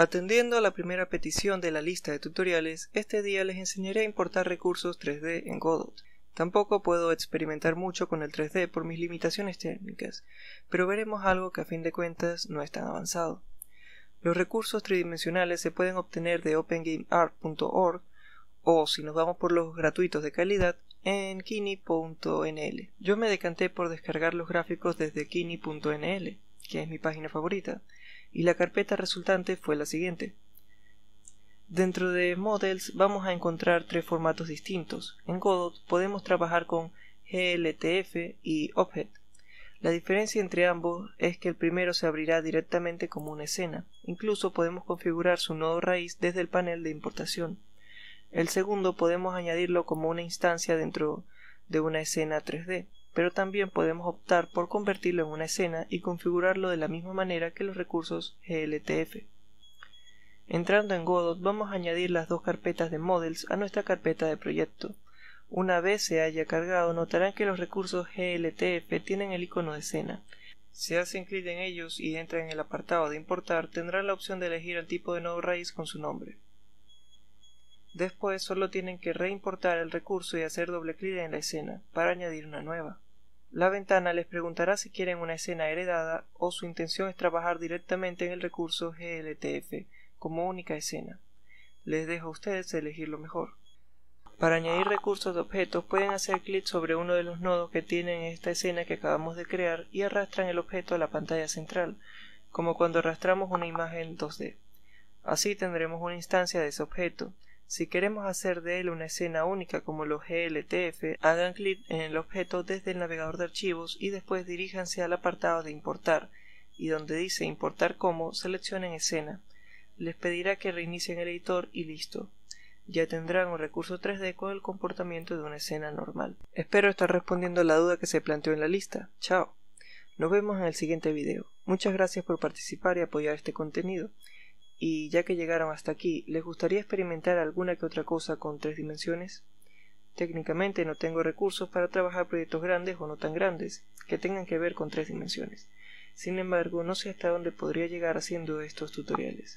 Atendiendo a la primera petición de la lista de tutoriales, este día les enseñaré a importar recursos 3D en Godot. Tampoco puedo experimentar mucho con el 3D por mis limitaciones técnicas, pero veremos algo que a fin de cuentas no es tan avanzado. Los recursos tridimensionales se pueden obtener de opengameart.org o, si nos vamos por los gratuitos de calidad, en kini.nl. Yo me decanté por descargar los gráficos desde kini.nl que es mi página favorita, y la carpeta resultante fue la siguiente. Dentro de Models vamos a encontrar tres formatos distintos. En Godot podemos trabajar con GLTF y Object. La diferencia entre ambos es que el primero se abrirá directamente como una escena. Incluso podemos configurar su nodo raíz desde el panel de importación. El segundo podemos añadirlo como una instancia dentro de una escena 3D pero también podemos optar por convertirlo en una escena y configurarlo de la misma manera que los recursos GLTF. Entrando en Godot vamos a añadir las dos carpetas de Models a nuestra carpeta de proyecto. Una vez se haya cargado notarán que los recursos GLTF tienen el icono de escena. Si hacen clic en ellos y entran en el apartado de importar tendrán la opción de elegir el tipo de nodo raíz con su nombre. Después solo tienen que reimportar el recurso y hacer doble clic en la escena para añadir una nueva. La ventana les preguntará si quieren una escena heredada o su intención es trabajar directamente en el recurso GLTF como única escena. Les dejo a ustedes elegir lo mejor. Para añadir recursos de objetos pueden hacer clic sobre uno de los nodos que tienen esta escena que acabamos de crear y arrastran el objeto a la pantalla central, como cuando arrastramos una imagen 2D. Así tendremos una instancia de ese objeto. Si queremos hacer de él una escena única como los GLTF, hagan clic en el objeto desde el navegador de archivos y después diríjanse al apartado de importar y donde dice importar como seleccionen escena. Les pedirá que reinicien el editor y listo. Ya tendrán un recurso 3D con el comportamiento de una escena normal. Espero estar respondiendo a la duda que se planteó en la lista. Chao. Nos vemos en el siguiente video. Muchas gracias por participar y apoyar este contenido y ya que llegaron hasta aquí, ¿les gustaría experimentar alguna que otra cosa con tres dimensiones? Técnicamente no tengo recursos para trabajar proyectos grandes o no tan grandes que tengan que ver con tres dimensiones. Sin embargo, no sé hasta dónde podría llegar haciendo estos tutoriales.